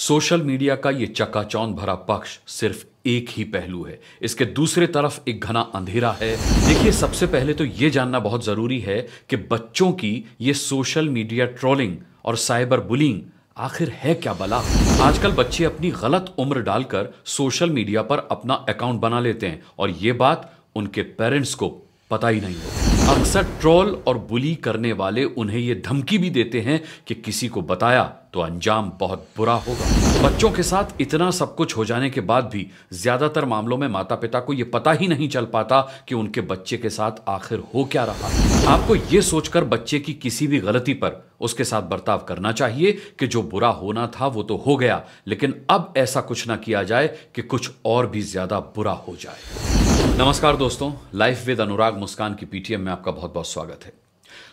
Social media का ये चकाचौन भरा पक्ष सिर्फ एक ही पहलू है इसके दूसरे तरफ एक घना अंधेरा है देखिए सबसे पहले तो ये जानना बहुत ज़रूरी है कि बच्चों की ये सोशल मीडिया ट्रोलिंग और साइबर बुलिंग आखिर है क्या बला आजकल बच्चे अपनी गलत उम्र डालकर सोशल मीडिया पर अपना अकाउंट बना लेते हैं और ये बात उनके पेरेंट्स को पता ही नहीं हो अक्सर ट्रोल और बुली करने वाले उन्हें यह धमकी भी देते हैं कि किसी को बताया तो अंजाम बहुत बुरा होगा बच्चों के साथ इतना सब कुछ हो जाने के बाद भी ज्यादातर मामलों में माता पिता को यह पता ही नहीं चल पाता कि उनके बच्चे के साथ आखिर हो क्या रहा आपको यह सोचकर बच्चे की किसी भी गलती पर उसके साथ बर्ताव करना चाहिए कि जो बुरा होना था वो तो हो गया लेकिन अब ऐसा कुछ ना किया जाए कि कुछ और भी ज्यादा बुरा हो जाए नमस्कार दोस्तों लाइफ विद अनुराग मुस्कान की पीटीएम में आपका बहुत बहुत स्वागत है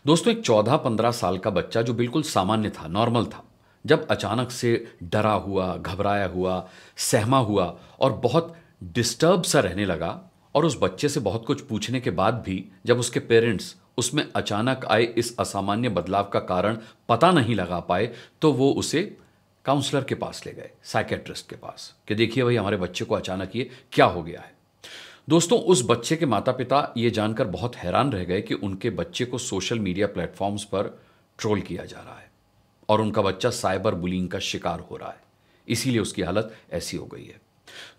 दोस्तों एक चौदह पंद्रह साल का बच्चा जो बिल्कुल सामान्य था नॉर्मल था जब अचानक से डरा हुआ घबराया हुआ सहमा हुआ और बहुत डिस्टर्ब सा रहने लगा और उस बच्चे से बहुत कुछ पूछने के बाद भी जब उसके पेरेंट्स उसमें अचानक आए इस असामान्य बदलाव का कारण पता नहीं लगा पाए तो वो उसे काउंसलर के पास ले गए साइकेट्रिस्ट के पास कि देखिए भाई हमारे बच्चे को अचानक ये क्या हो गया है दोस्तों उस बच्चे के माता पिता ये जानकर बहुत हैरान रह गए कि उनके बच्चे को सोशल मीडिया प्लेटफॉर्म्स पर ट्रोल किया जा रहा है और उनका बच्चा साइबर बुलिंग का शिकार हो रहा है इसीलिए उसकी हालत ऐसी हो गई है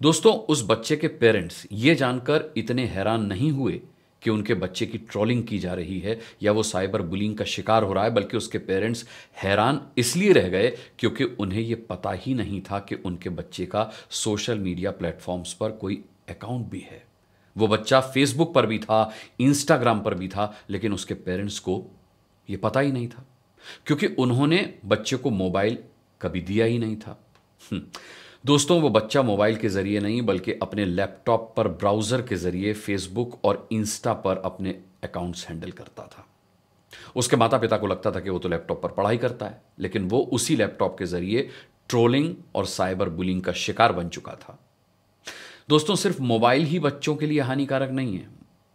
दोस्तों उस बच्चे के पेरेंट्स ये जानकर इतने हैरान नहीं हुए कि उनके बच्चे की ट्रोलिंग की जा रही है या वो साइबर बुलिंग का शिकार हो रहा है बल्कि उसके पेरेंट्स हैरान इसलिए रह गए क्योंकि उन्हें ये पता ही नहीं था कि उनके बच्चे का सोशल मीडिया प्लेटफॉर्म्स पर कोई अकाउंट भी है वो बच्चा फेसबुक पर भी था इंस्टाग्राम पर भी था लेकिन उसके पेरेंट्स को ये पता ही नहीं था क्योंकि उन्होंने बच्चे को मोबाइल कभी दिया ही नहीं था हम्म। दोस्तों वो बच्चा मोबाइल के ज़रिए नहीं बल्कि अपने लैपटॉप पर ब्राउज़र के ज़रिए फेसबुक और इंस्टा पर अपने अकाउंट्स हैंडल करता था उसके माता पिता को लगता था कि वो तो लैपटॉप पर पढ़ाई करता है लेकिन वो उसी लैपटॉप के ज़रिए ट्रोलिंग और साइबर बुलिंग का शिकार बन चुका था दोस्तों सिर्फ मोबाइल ही बच्चों के लिए हानिकारक नहीं है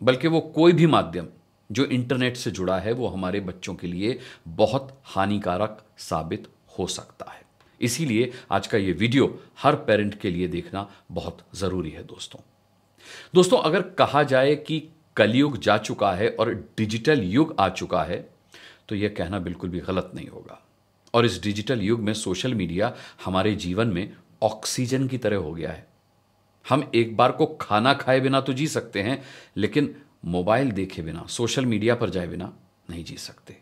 बल्कि वो कोई भी माध्यम जो इंटरनेट से जुड़ा है वो हमारे बच्चों के लिए बहुत हानिकारक साबित हो सकता है इसीलिए आज का ये वीडियो हर पेरेंट के लिए देखना बहुत ज़रूरी है दोस्तों दोस्तों अगर कहा जाए कि कलयुग जा चुका है और डिजिटल युग आ चुका है तो यह कहना बिल्कुल भी गलत नहीं होगा और इस डिजिटल युग में सोशल मीडिया हमारे जीवन में ऑक्सीजन की तरह हो गया है हम एक बार को खाना खाए बिना तो जी सकते हैं लेकिन मोबाइल देखे बिना सोशल मीडिया पर जाए बिना नहीं जी सकते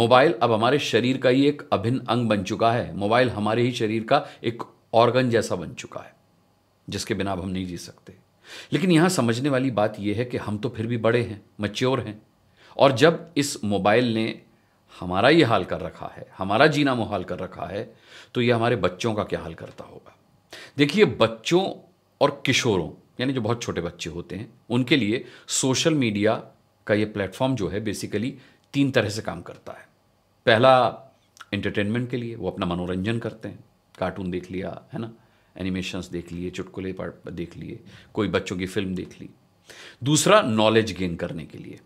मोबाइल अब हमारे शरीर का ही एक अभिन्न अंग बन चुका है मोबाइल हमारे ही शरीर का एक ऑर्गन जैसा बन चुका है जिसके बिना अब हम नहीं जी सकते लेकिन यहाँ समझने वाली बात यह है कि हम तो फिर भी बड़े हैं मच्योर हैं और जब इस मोबाइल ने हमारा ये हाल कर रखा है हमारा जीना मुहाल कर रखा है तो ये हमारे बच्चों का क्या हाल करता होगा देखिए बच्चों और किशोरों यानी जो बहुत छोटे बच्चे होते हैं उनके लिए सोशल मीडिया का ये प्लेटफॉर्म जो है बेसिकली तीन तरह से काम करता है पहला एंटरटेनमेंट के लिए वो अपना मनोरंजन करते हैं कार्टून देख लिया है ना एनिमेशंस देख लिए चुटकुले देख लिए कोई बच्चों की फिल्म देख ली दूसरा नॉलेज गेन करने के लिए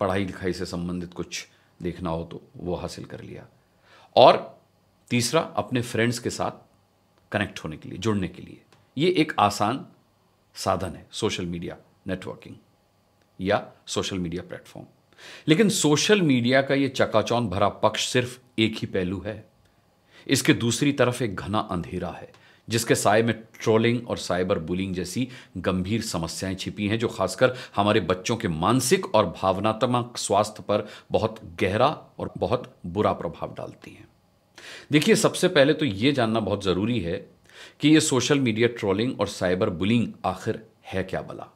पढ़ाई लिखाई से संबंधित कुछ देखना हो तो वो हासिल कर लिया और तीसरा अपने फ्रेंड्स के साथ कनेक्ट होने के लिए जुड़ने के लिए ये एक आसान साधन है सोशल मीडिया नेटवर्किंग या सोशल मीडिया प्लेटफॉर्म लेकिन सोशल मीडिया का यह चकाचौन भरा पक्ष सिर्फ एक ही पहलू है इसके दूसरी तरफ एक घना अंधेरा है जिसके साय में ट्रोलिंग और साइबर बुलिंग जैसी गंभीर समस्याएं छिपी हैं जो खासकर हमारे बच्चों के मानसिक और भावनात्मक स्वास्थ्य पर बहुत गहरा और बहुत बुरा प्रभाव डालती हैं देखिए सबसे पहले तो यह जानना बहुत ज़रूरी है कि ये सोशल मीडिया ट्रोलिंग और साइबर बुलिंग आखिर है क्या बला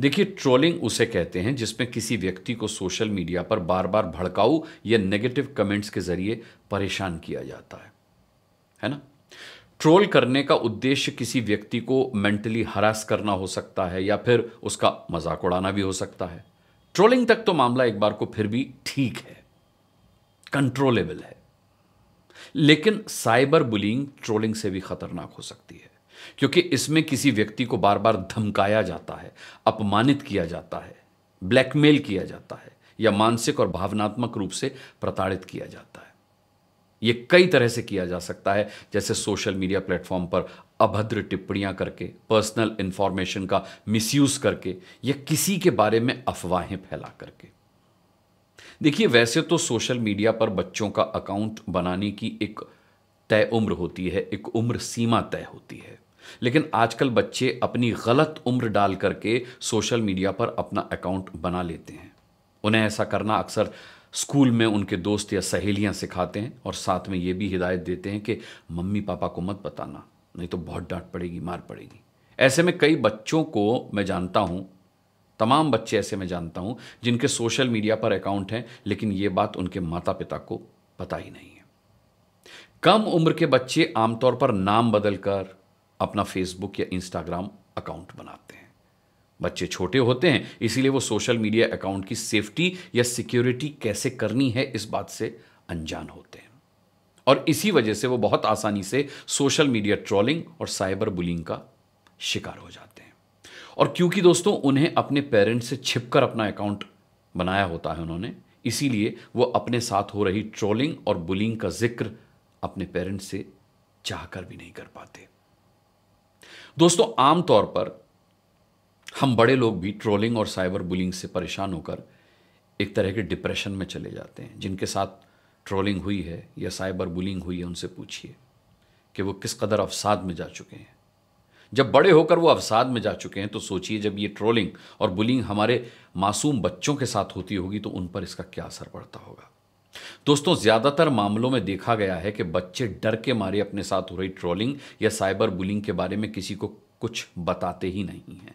देखिए ट्रोलिंग उसे कहते हैं जिसमें किसी व्यक्ति को सोशल मीडिया पर बार बार भड़काऊ या नेगेटिव कमेंट्स के जरिए परेशान किया जाता है है ना ट्रोल करने का उद्देश्य किसी व्यक्ति को मेंटली हरास करना हो सकता है या फिर उसका मजाक उड़ाना भी हो सकता है ट्रोलिंग तक तो मामला एक बार को फिर भी ठीक है कंट्रोलेबल है लेकिन साइबर बुलिंग ट्रोलिंग से भी खतरनाक हो सकती है क्योंकि इसमें किसी व्यक्ति को बार बार धमकाया जाता है अपमानित किया जाता है ब्लैकमेल किया जाता है या मानसिक और भावनात्मक रूप से प्रताड़ित किया जाता है यह कई तरह से किया जा सकता है जैसे सोशल मीडिया प्लेटफॉर्म पर अभद्र टिप्पणियां करके पर्सनल इंफॉर्मेशन का मिसयूज करके या किसी के बारे में अफवाहें फैला करके देखिए वैसे तो सोशल मीडिया पर बच्चों का अकाउंट बनाने की एक तय उम्र होती है एक उम्र सीमा तय होती है लेकिन आजकल बच्चे अपनी गलत उम्र डाल करके सोशल मीडिया पर अपना अकाउंट बना लेते हैं उन्हें ऐसा करना अक्सर स्कूल में उनके दोस्त या सहेलियां सिखाते हैं और साथ में ये भी हिदायत देते हैं कि मम्मी पापा को मत बताना नहीं तो बहुत डांट पड़ेगी मार पड़ेगी ऐसे में कई बच्चों को मैं जानता हूँ तमाम बच्चे ऐसे मैं जानता हूं जिनके सोशल मीडिया पर अकाउंट हैं लेकिन ये बात उनके माता पिता को पता ही नहीं है कम उम्र के बच्चे आमतौर पर नाम बदलकर अपना फेसबुक या इंस्टाग्राम अकाउंट बनाते हैं बच्चे छोटे होते हैं इसीलिए वो सोशल मीडिया अकाउंट की सेफ्टी या सिक्योरिटी कैसे करनी है इस बात से अनजान होते हैं और इसी वजह से वो बहुत आसानी से सोशल मीडिया ट्रोलिंग और साइबर बुलिंग का शिकार हो जाते हैं और क्योंकि दोस्तों उन्हें अपने पेरेंट्स से छिपकर अपना अकाउंट बनाया होता है उन्होंने इसीलिए वो अपने साथ हो रही ट्रोलिंग और बुलिंग का जिक्र अपने पेरेंट्स से चाह कर भी नहीं कर पाते दोस्तों आमतौर पर हम बड़े लोग भी ट्रोलिंग और साइबर बुलिंग से परेशान होकर एक तरह के डिप्रेशन में चले जाते हैं जिनके साथ ट्रोलिंग हुई है या साइबर बुलिंग हुई है उनसे पूछिए कि वो किस कदर अवसाद में जा चुके हैं जब बड़े होकर वो अवसाद में जा चुके हैं तो सोचिए जब ये ट्रोलिंग और बुलिंग हमारे मासूम बच्चों के साथ होती होगी तो उन पर इसका क्या असर पड़ता होगा दोस्तों ज्यादातर मामलों में देखा गया है कि बच्चे डर के मारे अपने साथ हो रही ट्रोलिंग या साइबर बुलिंग के बारे में किसी को कुछ बताते ही नहीं हैं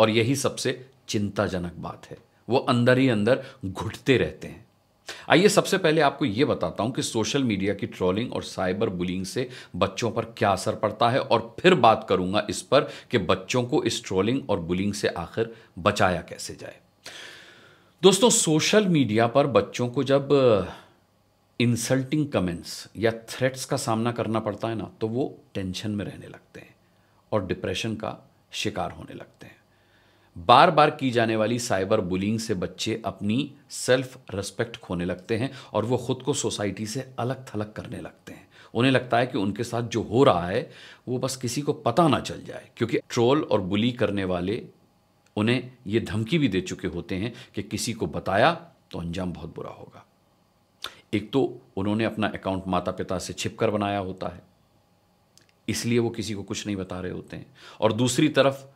और यही सबसे चिंताजनक बात है वो अंदर ही अंदर घुटते रहते हैं आइए सबसे पहले आपको यह बताता हूं कि सोशल मीडिया की ट्रोलिंग और साइबर बुलिंग से बच्चों पर क्या असर पड़ता है और फिर बात करूंगा इस पर कि बच्चों को इस ट्रोलिंग और बुलिंग से आखिर बचाया कैसे जाए दोस्तों सोशल मीडिया पर बच्चों को जब इंसल्टिंग कमेंट्स या थ्रेट्स का सामना करना पड़ता है ना तो वो टेंशन में रहने लगते हैं और डिप्रेशन का शिकार होने लगते हैं बार बार की जाने वाली साइबर बुलिंग से बच्चे अपनी सेल्फ रिस्पेक्ट खोने लगते हैं और वो खुद को सोसाइटी से अलग थलग करने लगते हैं उन्हें लगता है कि उनके साथ जो हो रहा है वो बस किसी को पता ना चल जाए क्योंकि ट्रोल और बुली करने वाले उन्हें ये धमकी भी दे चुके होते हैं कि किसी को बताया तो अंजाम बहुत बुरा होगा एक तो उन्होंने अपना अकाउंट माता पिता से छिप कर बनाया होता है इसलिए वो किसी को कुछ नहीं बता रहे होते हैं और दूसरी तरफ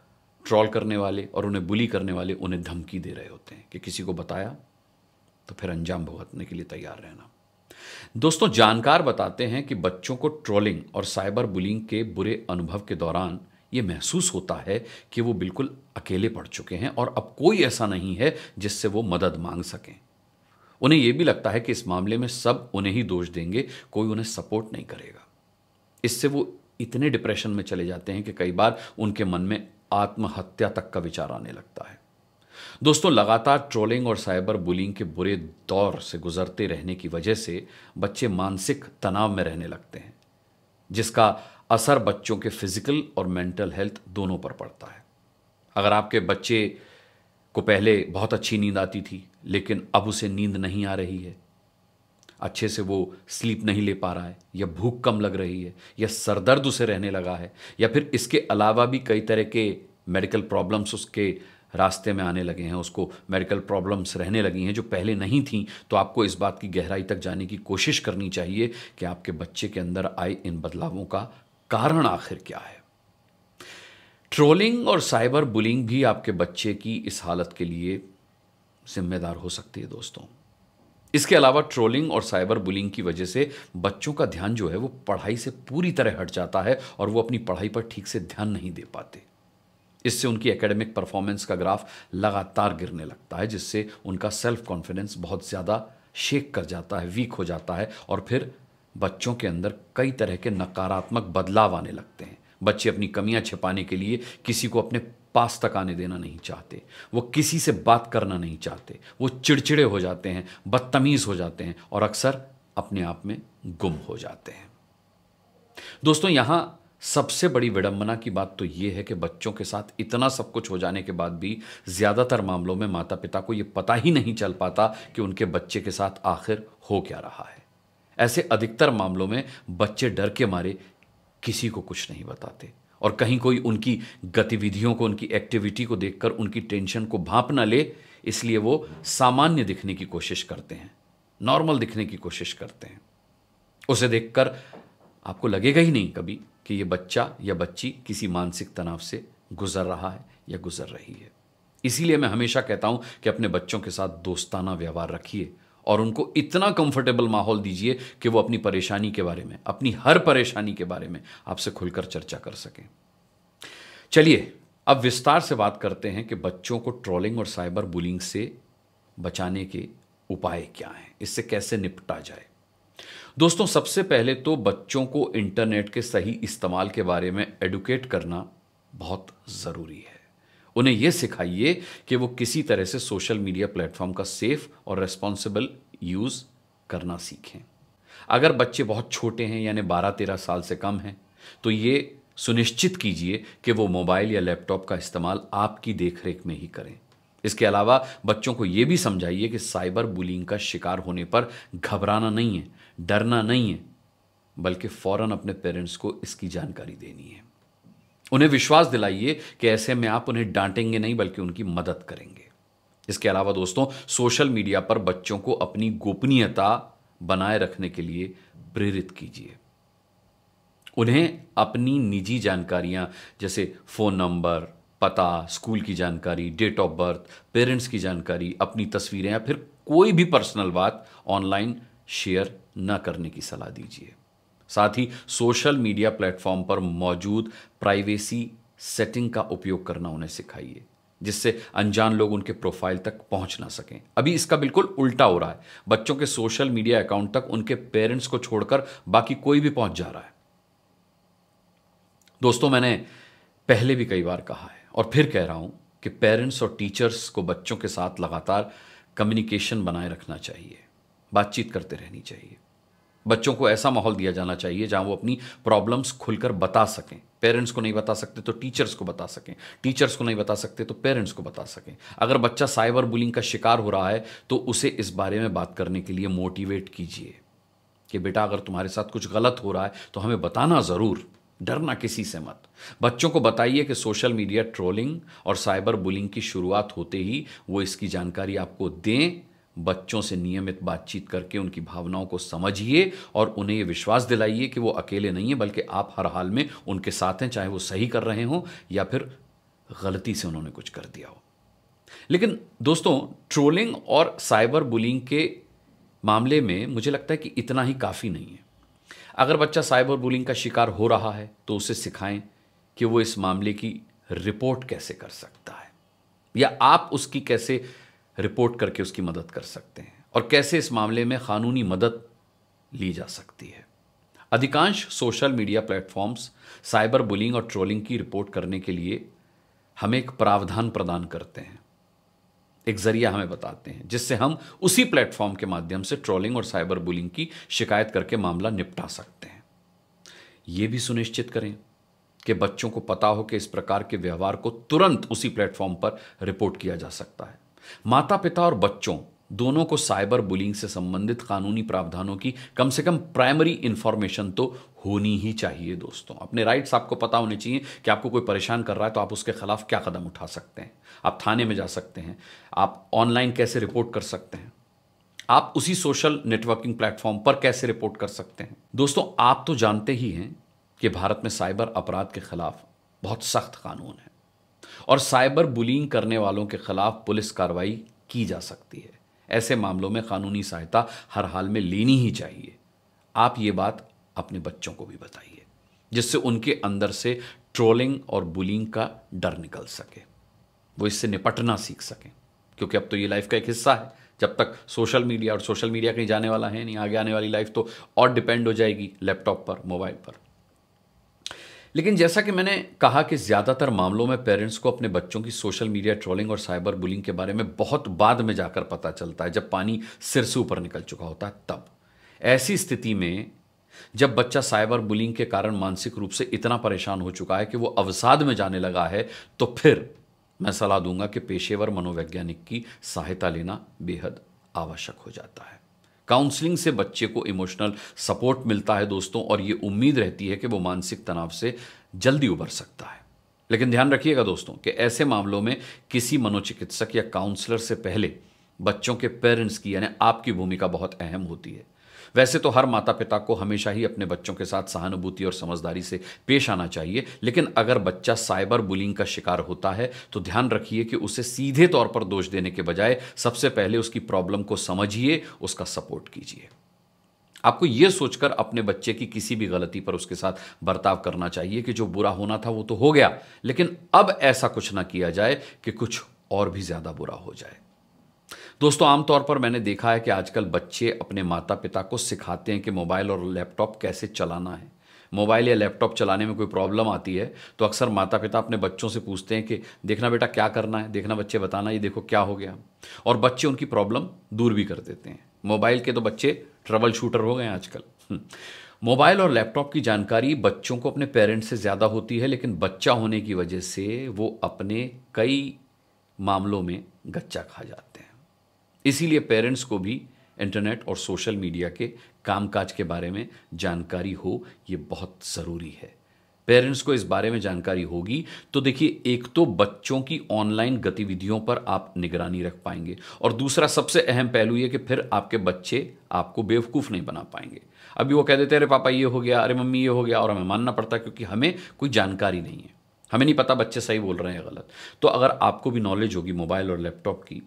ट्रॉल करने वाले और उन्हें बुली करने वाले उन्हें धमकी दे रहे होते हैं कि किसी को बताया तो फिर अंजाम भुगतने के लिए तैयार रहना दोस्तों जानकार बताते हैं कि बच्चों को ट्रोलिंग और साइबर बुलिंग के बुरे अनुभव के दौरान ये महसूस होता है कि वो बिल्कुल अकेले पड़ चुके हैं और अब कोई ऐसा नहीं है जिससे वो मदद मांग सकें उन्हें यह भी लगता है कि इस मामले में सब उन्हें ही दोष देंगे कोई उन्हें सपोर्ट नहीं करेगा इससे वो इतने डिप्रेशन में चले जाते हैं कि कई बार उनके मन में आत्महत्या तक का विचार आने लगता है दोस्तों लगातार ट्रोलिंग और साइबर बुलिंग के बुरे दौर से गुजरते रहने की वजह से बच्चे मानसिक तनाव में रहने लगते हैं जिसका असर बच्चों के फिजिकल और मेंटल हेल्थ दोनों पर पड़ता है अगर आपके बच्चे को पहले बहुत अच्छी नींद आती थी लेकिन अब उसे नींद नहीं आ रही है अच्छे से वो स्लीप नहीं ले पा रहा है या भूख कम लग रही है या सरदर्द उसे रहने लगा है या फिर इसके अलावा भी कई तरह के मेडिकल प्रॉब्लम्स उसके रास्ते में आने लगे हैं उसको मेडिकल प्रॉब्लम्स रहने लगी हैं जो पहले नहीं थी तो आपको इस बात की गहराई तक जाने की कोशिश करनी चाहिए कि आपके बच्चे के अंदर आए इन बदलावों का कारण आखिर क्या है ट्रोलिंग और साइबर बुलिंग भी आपके बच्चे की इस हालत के लिए जिम्मेदार हो सकती है दोस्तों इसके अलावा ट्रोलिंग और साइबर बुलिंग की वजह से बच्चों का ध्यान जो है वो पढ़ाई से पूरी तरह हट जाता है और वो अपनी पढ़ाई पर ठीक से ध्यान नहीं दे पाते इससे उनकी एकेडमिक परफॉर्मेंस का ग्राफ लगातार गिरने लगता है जिससे उनका सेल्फ कॉन्फिडेंस बहुत ज़्यादा शेक कर जाता है वीक हो जाता है और फिर बच्चों के अंदर कई तरह के नकारात्मक बदलाव आने लगते हैं बच्चे अपनी कमियां छिपाने के लिए किसी को अपने पास तक आने देना नहीं चाहते वो किसी से बात करना नहीं चाहते वो चिड़चिड़े हो जाते हैं बदतमीज़ हो जाते हैं और अक्सर अपने आप में गुम हो जाते हैं दोस्तों यहां सबसे बड़ी विडंबना की बात तो यह है कि बच्चों के साथ इतना सब कुछ हो जाने के बाद भी ज़्यादातर मामलों में माता पिता को यह पता ही नहीं चल पाता कि उनके बच्चे के साथ आखिर हो क्या रहा है ऐसे अधिकतर मामलों में बच्चे डर के मारे किसी को कुछ नहीं बताते और कहीं कोई उनकी गतिविधियों को उनकी एक्टिविटी को देखकर उनकी टेंशन को भाप ना ले इसलिए वो सामान्य दिखने की कोशिश करते हैं नॉर्मल दिखने की कोशिश करते हैं उसे देखकर आपको लगेगा ही नहीं कभी कि ये बच्चा या बच्ची किसी मानसिक तनाव से गुजर रहा है या गुजर रही है इसीलिए मैं हमेशा कहता हूं कि अपने बच्चों के साथ दोस्ताना व्यवहार रखिए और उनको इतना कंफर्टेबल माहौल दीजिए कि वो अपनी परेशानी के बारे में अपनी हर परेशानी के बारे में आपसे खुलकर चर्चा कर सकें चलिए अब विस्तार से बात करते हैं कि बच्चों को ट्रोलिंग और साइबर बुलिंग से बचाने के उपाय क्या हैं इससे कैसे निपटा जाए दोस्तों सबसे पहले तो बच्चों को इंटरनेट के सही इस्तेमाल के बारे में एडुकेट करना बहुत ज़रूरी है उन्हें यह सिखाइए कि वो किसी तरह से सोशल मीडिया प्लेटफॉर्म का सेफ और रेस्पॉन्सिबल यूज़ करना सीखें अगर बच्चे बहुत छोटे हैं यानी बारह तेरह साल से कम हैं तो ये सुनिश्चित कीजिए कि वो मोबाइल या लैपटॉप का इस्तेमाल आपकी देखरेख में ही करें इसके अलावा बच्चों को ये भी समझाइए कि साइबर बुलिंग का शिकार होने पर घबराना नहीं है डरना नहीं है बल्कि फ़ौरन अपने पेरेंट्स को इसकी जानकारी देनी है उन्हें विश्वास दिलाइए कि ऐसे में आप उन्हें डांटेंगे नहीं बल्कि उनकी मदद करेंगे इसके अलावा दोस्तों सोशल मीडिया पर बच्चों को अपनी गोपनीयता बनाए रखने के लिए प्रेरित कीजिए उन्हें अपनी निजी जानकारियां जैसे फ़ोन नंबर पता स्कूल की जानकारी डेट ऑफ बर्थ पेरेंट्स की जानकारी अपनी तस्वीरें या फिर कोई भी पर्सनल बात ऑनलाइन शेयर न करने की सलाह दीजिए साथ ही सोशल मीडिया प्लेटफॉर्म पर मौजूद प्राइवेसी सेटिंग का उपयोग करना उन्हें सिखाइए जिससे अनजान लोग उनके प्रोफाइल तक पहुंच ना सकें अभी इसका बिल्कुल उल्टा हो रहा है बच्चों के सोशल मीडिया अकाउंट तक उनके पेरेंट्स को छोड़कर बाकी कोई भी पहुंच जा रहा है दोस्तों मैंने पहले भी कई बार कहा है और फिर कह रहा हूं कि पेरेंट्स और टीचर्स को बच्चों के साथ लगातार कम्युनिकेशन बनाए रखना चाहिए बातचीत करते रहनी चाहिए बच्चों को ऐसा माहौल दिया जाना चाहिए जहाँ वो अपनी प्रॉब्लम्स खुलकर बता सकें पेरेंट्स को नहीं बता सकते तो टीचर्स को बता सकें टीचर्स को नहीं बता सकते तो पेरेंट्स को बता सकें अगर बच्चा साइबर बुलिंग का शिकार हो रहा है तो उसे इस बारे में बात करने के लिए मोटिवेट कीजिए कि बेटा अगर तुम्हारे साथ कुछ गलत हो रहा है तो हमें बताना ज़रूर डरना किसी से मत बच्चों को बताइए कि सोशल मीडिया ट्रोलिंग और साइबर बुलिंग की शुरुआत होते ही वो इसकी जानकारी आपको दें बच्चों से नियमित बातचीत करके उनकी भावनाओं को समझिए और उन्हें ये विश्वास दिलाइए कि वो अकेले नहीं है बल्कि आप हर हाल में उनके साथ हैं चाहे वो सही कर रहे हों या फिर गलती से उन्होंने कुछ कर दिया हो लेकिन दोस्तों ट्रोलिंग और साइबर बुलिंग के मामले में मुझे लगता है कि इतना ही काफ़ी नहीं है अगर बच्चा साइबर बुलिंग का शिकार हो रहा है तो उसे सिखाएं कि वो इस मामले की रिपोर्ट कैसे कर सकता है या आप उसकी कैसे रिपोर्ट करके उसकी मदद कर सकते हैं और कैसे इस मामले में कानूनी मदद ली जा सकती है अधिकांश social media platforms cyber bullying और ट्रोलिंग की रिपोर्ट करने के लिए हमें एक प्रावधान प्रदान करते हैं एक जरिया हमें बताते हैं जिससे हम उसी प्लेटफॉर्म के माध्यम से ट्रोलिंग और साइबर बुलिंग की शिकायत करके मामला निपटा सकते हैं ये भी सुनिश्चित करें कि बच्चों को पता हो कि इस प्रकार के व्यवहार को तुरंत उसी प्लेटफॉर्म पर रिपोर्ट किया जा सकता है माता पिता और बच्चों दोनों को साइबर बुलिंग से संबंधित कानूनी प्रावधानों की कम से कम प्राइमरी इंफॉर्मेशन तो होनी ही चाहिए दोस्तों अपने राइट्स आपको पता होने चाहिए कि आपको कोई परेशान कर रहा है तो आप उसके खिलाफ क्या कदम उठा सकते हैं आप थाने में जा सकते हैं आप ऑनलाइन कैसे रिपोर्ट कर सकते हैं आप उसी सोशल नेटवर्किंग प्लेटफॉर्म पर कैसे रिपोर्ट कर सकते हैं दोस्तों आप तो जानते ही हैं कि भारत में साइबर अपराध के खिलाफ बहुत सख्त कानून है और साइबर बुलिंग करने वालों के खिलाफ पुलिस कार्रवाई की जा सकती है ऐसे मामलों में कानूनी सहायता हर हाल में लेनी ही चाहिए आप ये बात अपने बच्चों को भी बताइए जिससे उनके अंदर से ट्रोलिंग और बुलिंग का डर निकल सके वो इससे निपटना सीख सकें क्योंकि अब तो ये लाइफ का एक हिस्सा है जब तक सोशल मीडिया और सोशल मीडिया कहीं जाने वाला है नहीं आगे आने वाली लाइफ तो और डिपेंड हो जाएगी लैपटॉप पर मोबाइल पर लेकिन जैसा कि मैंने कहा कि ज़्यादातर मामलों में पेरेंट्स को अपने बच्चों की सोशल मीडिया ट्रोलिंग और साइबर बुलिंग के बारे में बहुत बाद में जाकर पता चलता है जब पानी सिर से ऊपर निकल चुका होता है तब ऐसी स्थिति में जब बच्चा साइबर बुलिंग के कारण मानसिक रूप से इतना परेशान हो चुका है कि वो अवसाद में जाने लगा है तो फिर मैं सलाह दूंगा कि पेशेवर मनोवैज्ञानिक की सहायता लेना बेहद आवश्यक हो जाता है काउंसलिंग से बच्चे को इमोशनल सपोर्ट मिलता है दोस्तों और ये उम्मीद रहती है कि वो मानसिक तनाव से जल्दी उभर सकता है लेकिन ध्यान रखिएगा दोस्तों कि ऐसे मामलों में किसी मनोचिकित्सक या काउंसलर से पहले बच्चों के पेरेंट्स की यानी आपकी भूमिका बहुत अहम होती है वैसे तो हर माता पिता को हमेशा ही अपने बच्चों के साथ सहानुभूति और समझदारी से पेश आना चाहिए लेकिन अगर बच्चा साइबर बुलिंग का शिकार होता है तो ध्यान रखिए कि उसे सीधे तौर पर दोष देने के बजाय सबसे पहले उसकी प्रॉब्लम को समझिए उसका सपोर्ट कीजिए आपको यह सोचकर अपने बच्चे की किसी भी गलती पर उसके साथ बर्ताव करना चाहिए कि जो बुरा होना था वो तो हो गया लेकिन अब ऐसा कुछ ना किया जाए कि कुछ और भी ज़्यादा बुरा हो जाए दोस्तों आमतौर पर मैंने देखा है कि आजकल बच्चे अपने माता पिता को सिखाते हैं कि मोबाइल और लैपटॉप कैसे चलाना है मोबाइल या लैपटॉप चलाने में कोई प्रॉब्लम आती है तो अक्सर माता पिता अपने बच्चों से पूछते हैं कि देखना बेटा क्या करना है देखना बच्चे बताना ये देखो क्या हो गया और बच्चे उनकी प्रॉब्लम दूर भी कर देते हैं मोबाइल के तो बच्चे ट्रबल शूटर हो गए हैं आजकल हम्म। मोबाइल और लैपटॉप की जानकारी बच्चों को अपने पेरेंट्स से ज़्यादा होती है लेकिन बच्चा होने की वजह से वो अपने कई मामलों में गच्चा खा जाते हैं इसीलिए पेरेंट्स को भी इंटरनेट और सोशल मीडिया के कामकाज के बारे में जानकारी हो ये बहुत ज़रूरी है पेरेंट्स को इस बारे में जानकारी होगी तो देखिए एक तो बच्चों की ऑनलाइन गतिविधियों पर आप निगरानी रख पाएंगे और दूसरा सबसे अहम पहलू ये कि फिर आपके बच्चे आपको बेवकूफ़ नहीं बना पाएंगे अभी वो कह देते अरे पापा ये हो गया अरे मम्मी ये हो गया और हमें मानना पड़ता क्योंकि हमें कोई जानकारी नहीं है हमें नहीं पता बच्चे सही बोल रहे हैं गलत तो अगर आपको भी नॉलेज होगी मोबाइल और लैपटॉप की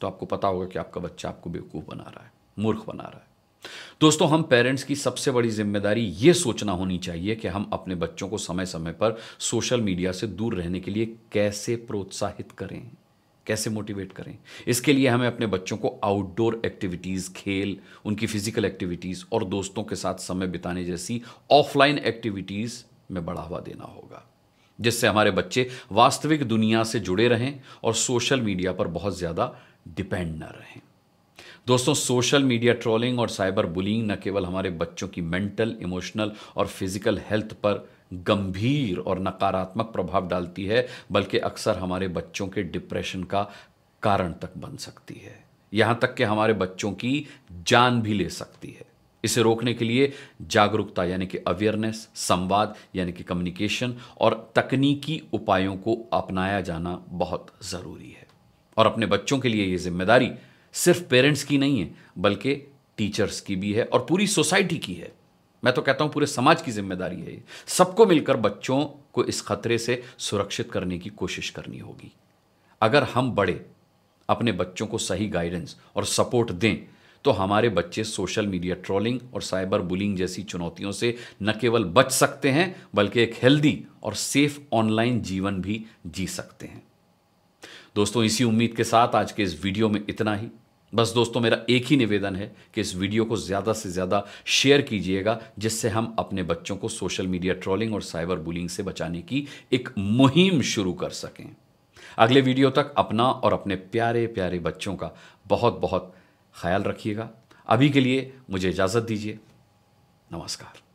तो आपको पता होगा कि आपका बच्चा आपको बेवकूफ़ बना रहा है मूर्ख बना रहा है दोस्तों हम पेरेंट्स की सबसे बड़ी जिम्मेदारी ये सोचना होनी चाहिए कि हम अपने बच्चों को समय समय पर सोशल मीडिया से दूर रहने के लिए कैसे प्रोत्साहित करें कैसे मोटिवेट करें इसके लिए हमें अपने बच्चों को आउटडोर एक्टिविटीज़ खेल उनकी फिजिकल एक्टिविटीज़ और दोस्तों के साथ समय बिताने जैसी ऑफलाइन एक्टिविटीज़ में बढ़ावा देना होगा जिससे हमारे बच्चे वास्तविक दुनिया से जुड़े रहें और सोशल मीडिया पर बहुत ज़्यादा डिपेंड ना रहें दोस्तों सोशल मीडिया ट्रोलिंग और साइबर बुलिंग न केवल हमारे बच्चों की मेंटल इमोशनल और फिजिकल हेल्थ पर गंभीर और नकारात्मक प्रभाव डालती है बल्कि अक्सर हमारे बच्चों के डिप्रेशन का कारण तक बन सकती है यहाँ तक कि हमारे बच्चों की जान भी ले सकती है इसे रोकने के लिए जागरूकता यानी कि अवेयरनेस संवाद यानी कि कम्युनिकेशन और तकनीकी उपायों को अपनाया जाना बहुत ज़रूरी है और अपने बच्चों के लिए ये जिम्मेदारी सिर्फ पेरेंट्स की नहीं है बल्कि टीचर्स की भी है और पूरी सोसाइटी की है मैं तो कहता हूं पूरे समाज की जिम्मेदारी है सबको मिलकर बच्चों को इस खतरे से सुरक्षित करने की कोशिश करनी होगी अगर हम बड़े अपने बच्चों को सही गाइडेंस और सपोर्ट दें तो हमारे बच्चे सोशल मीडिया ट्रोलिंग और साइबर बुलिंग जैसी चुनौतियों से न केवल बच सकते हैं बल्कि एक हेल्दी और सेफ ऑनलाइन जीवन भी जी सकते हैं दोस्तों इसी उम्मीद के साथ आज के इस वीडियो में इतना ही बस दोस्तों मेरा एक ही निवेदन है कि इस वीडियो को ज़्यादा से ज़्यादा शेयर कीजिएगा जिससे हम अपने बच्चों को सोशल मीडिया ट्रोलिंग और साइबर बुलिंग से बचाने की एक मुहिम शुरू कर सकें अगले वीडियो तक अपना और अपने प्यारे प्यारे बच्चों का बहुत बहुत ख्याल रखिएगा अभी के लिए मुझे इजाज़त दीजिए नमस्कार